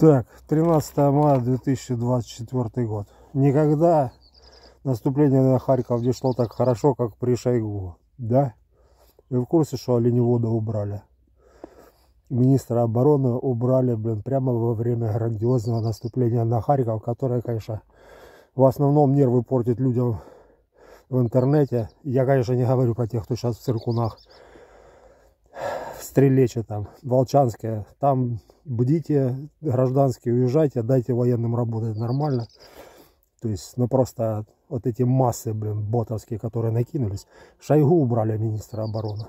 Так, 13 мая 2024 год. Никогда наступление на Харьков не шло так хорошо, как при Шойгу. Да? Вы в курсе, что оленевода убрали? Министра обороны убрали, блин, прямо во время грандиозного наступления на Харьков, которое, конечно, в основном нервы портит людям в интернете. Я, конечно, не говорю про тех, кто сейчас в циркунах. Стрелеча там, Волчанская, там бдите, гражданские уезжайте, дайте военным работать нормально. То есть, ну просто вот эти массы, блин, ботовские, которые накинулись. Шойгу убрали министра обороны,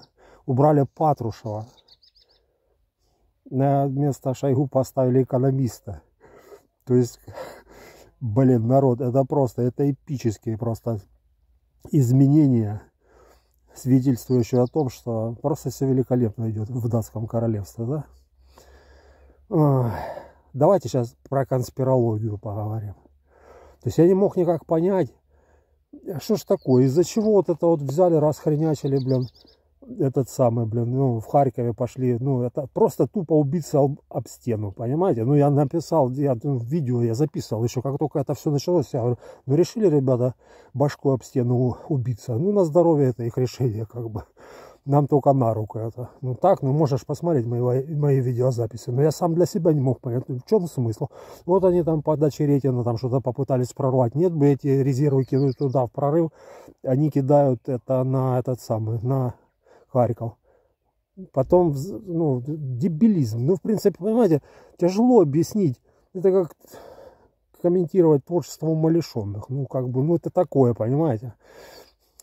убрали Патрушева. На место Шойгу поставили экономиста. То есть, блин, народ, это просто, это эпические просто изменения свидетельствующую о том, что просто все великолепно идет в датском королевстве, да? Давайте сейчас про конспирологию поговорим. То есть я не мог никак понять, что ж такое, из-за чего вот это вот взяли, расхренячили, блин, этот самый, блин, ну, в Харькове пошли, ну, это просто тупо убиться об, об стену, понимаете? Ну, я написал, я ну, видео я записывал еще, как только это все началось, я говорю, ну, решили, ребята, башку об стену убиться, ну, на здоровье это их решение, как бы, нам только на руку это. Ну, так, ну, можешь посмотреть мои, мои видеозаписи, но я сам для себя не мог понять, ну, в чем смысл? Вот они там по даче Ретина ну, там что-то попытались прорвать, нет бы эти резервы кинуть туда в прорыв, они кидают это на этот самый, на Харьков. Потом, ну, дебилизм. Ну, в принципе, понимаете, тяжело объяснить. Это как комментировать творчество умалишенных. Ну, как бы, ну, это такое, понимаете.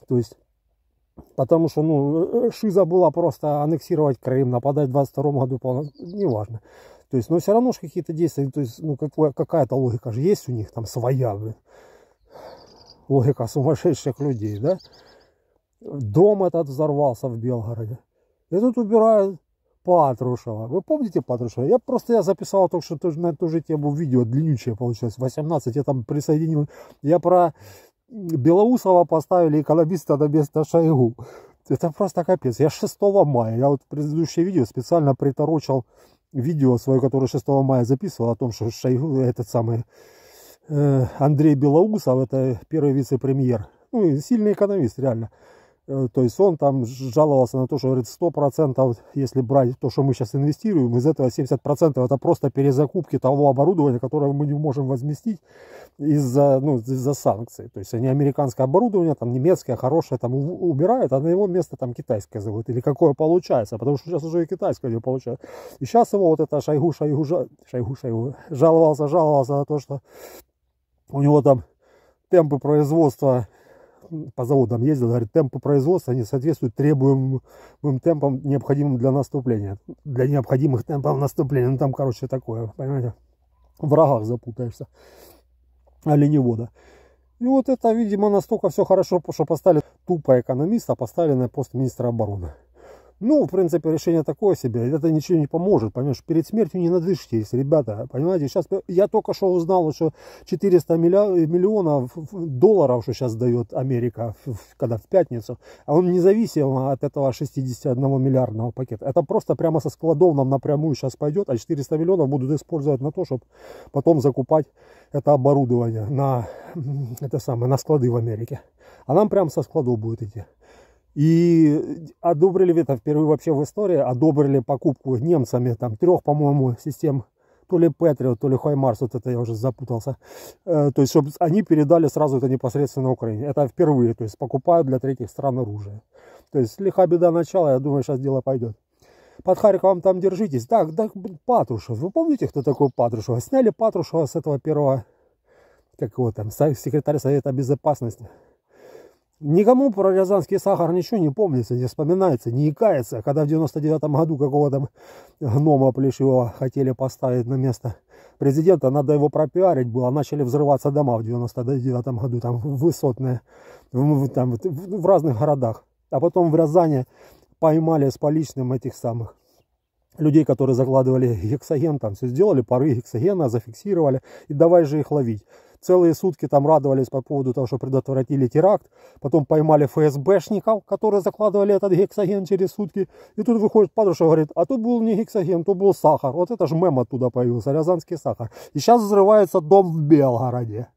То есть, потому что, ну, э, Шиза была просто аннексировать Крым, нападать в 22 году, полно... неважно. То есть, но все равно же какие-то действия, ну, то есть, ну, какая-то логика же есть у них там своя, блин. Логика сумасшедших людей, да? дом этот взорвался в Белгороде. И тут убирают Патрушева. Вы помните Патрушева? Я просто я записал только что тоже, на ту же тему видео, длиннючее получилось, 18, я там присоединил. Я про Белоусова поставили экономиста на место Шойгу. Это просто капец. Я 6 мая, я вот предыдущее видео специально приторочил видео свое, которое 6 мая записывал о том, что Шойгу, этот самый э, Андрей Белоусов, это первый вице-премьер. Ну, сильный экономист, реально. Э, то есть он там жаловался на то, что говорит, 100%, если брать то, что мы сейчас инвестируем, из этого 70% это просто перезакупки того оборудования, которое мы не можем возместить из-за ну, из санкций. То есть они американское оборудование, там немецкое, хорошее, там убирают, а на его место там китайское зовут. Или какое получается, потому что сейчас уже и китайское не получается. И сейчас его вот это Шойгу, Шойгу, Шойгу, Шойгу жаловался, жаловался на то, что у него там темпы производства по заводам ездил, говорит, темпы производства не соответствуют требуемым темпам, необходимым для наступления. Для необходимых темпов наступления. Ну, там, короче, такое, понимаете, в рогах запутаешься. Оленевода. А И вот это, видимо, настолько все хорошо, что поставили тупо экономиста, поставили на пост министра обороны. Ну, в принципе, решение такое себе. Это ничего не поможет, понимаешь? Перед смертью не надышитесь, ребята. Понимаете, сейчас я только что узнал, что 400 миллионов долларов, что сейчас дает Америка, когда в пятницу, а он независимо от этого 61 миллиардного пакета. Это просто прямо со складов нам напрямую сейчас пойдет, а 400 миллионов будут использовать на то, чтобы потом закупать это оборудование на, это самое, на склады в Америке. А нам прямо со складов будет идти. И э, одобрили это а, впервые вообще в истории, одобрили покупку немцами там трех, по-моему, систем то ли Патрио, то ли Хаймарс, вот это я уже запутался. Э, то есть, чтобы они передали сразу это непосредственно Украине. Это впервые, то есть покупают для третьих стран оружие. То есть, лиха беда начала, я думаю, сейчас дело пойдет. Под Харьковом там держитесь. Так, да, Патрушев. Вы помните, кто такой Патрушев? Сняли Патрушева с этого первого, как его там, секретарь Совета Безопасности. Никому про рязанский сахар ничего не помнится, не вспоминается, не икается. Когда в 99-м году какого-то гнома Плешева хотели поставить на место президента, надо его пропиарить было. Начали взрываться дома в 99-м году, там высотные, в, там, в разных городах. А потом в Рязани поймали с поличным этих самых людей, которые закладывали гексоген, там все сделали, пары гексогена зафиксировали, и давай же их ловить. Целые сутки там радовались по поводу того, что предотвратили теракт. Потом поймали ФСБшников, которые закладывали этот гексоген через сутки. И тут выходит Патрушев и говорит, а тут был не гексоген, тут был сахар. Вот это же мем оттуда появился, рязанский сахар. И сейчас взрывается дом в Белгороде.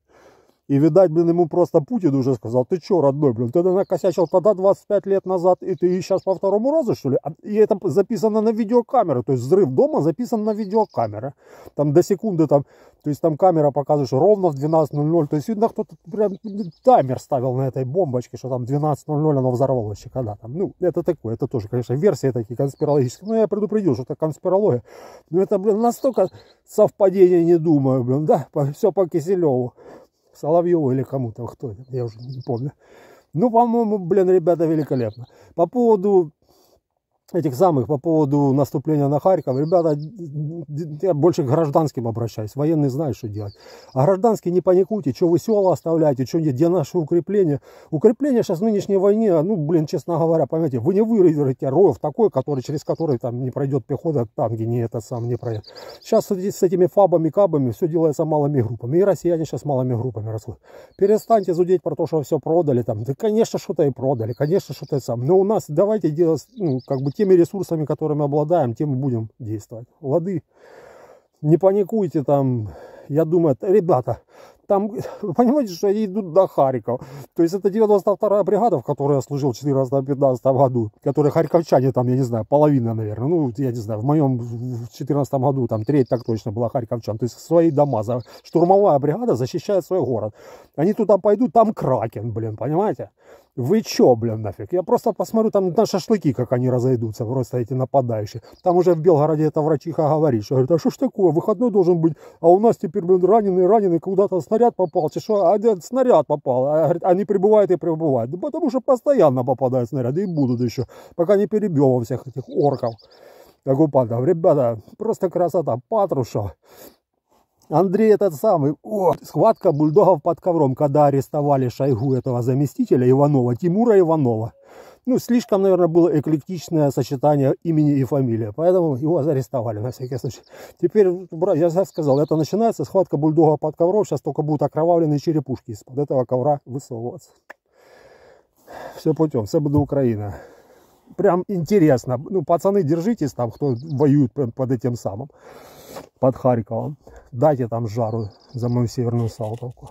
И, видать, блин, ему просто Путин уже сказал, ты чё, родной, блин, ты накосячил тогда 25 лет назад, и ты сейчас по второму разу, что ли? А, и это записано на видеокамеры, то есть взрыв дома записан на видеокамеры. Там до секунды там, то есть там камера показывает, ровно в 12.00, то есть видно, кто-то прям таймер ставил на этой бомбочке, что там 12.00 оно взорвалось, когда там. Ну, это такое, это тоже, конечно, версия такие конспирологические, но я предупредил, что это конспирология. Но ну, это, блин, настолько совпадение не думаю, блин, да, все по Киселеву. Соловьеву или кому-то, кто, я уже не помню. Ну, по-моему, блин, ребята, великолепно. По поводу этих самых по поводу наступления на Харьков. Ребята, я больше к гражданским обращаюсь. Военные знают, что делать. А гражданские не паникуйте, что вы села оставляете, что где наши укрепления. Укрепления сейчас в нынешней войне, ну, блин, честно говоря, понимаете, вы не выразите ров такой, который, через который там не пройдет пехота, танки не это сам не пройдет. Сейчас здесь с этими фабами, кабами все делается малыми группами. И россияне сейчас малыми группами растут. Перестаньте зудеть про то, что все продали там. Да, конечно, что-то и продали, конечно, что-то и сам. Но у нас давайте делать, ну, как бы теми ресурсами, которыми обладаем, тем и будем действовать. Лады, не паникуйте там, я думаю, ребята, там, вы понимаете, что они идут до Харькова. То есть это 92-я бригада, в которой я служил в 2014-2015 году, которые харьковчане там, я не знаю, половина, наверное, ну, я не знаю, в моем в 2014 году там треть так точно была харьковчан, то есть свои дома, штурмовая бригада защищает свой город. Они туда пойдут, там Кракен, блин, понимаете? Вы чё, блин, нафиг? Я просто посмотрю там на шашлыки, как они разойдутся, просто эти нападающие. Там уже в Белгороде это врачиха говорит, что говорит, а что ж такое, выходной должен быть, а у нас теперь, блин, раненый, раненый, куда-то снаряд попал, че что, а снаряд попал, а, говорит, они прибывают и прибывают, да потому что постоянно попадают снаряды и будут еще, пока не перебьем всех этих орков оккупантов. Ребята, просто красота, Патрушев. Андрей этот самый, о, схватка бульдогов под ковром, когда арестовали Шойгу этого заместителя Иванова, Тимура Иванова. Ну, слишком, наверное, было эклектичное сочетание имени и фамилия, поэтому его арестовали на всякий случай. Теперь, я сказал, это начинается схватка бульдога под ковром, сейчас только будут окровавленные черепушки из-под этого ковра высовываться. Все путем, все буду Украина. Прям интересно. Ну, пацаны, держитесь там, кто воюет под этим самым под Харьковом. Дайте там жару за мою северную Салтовку.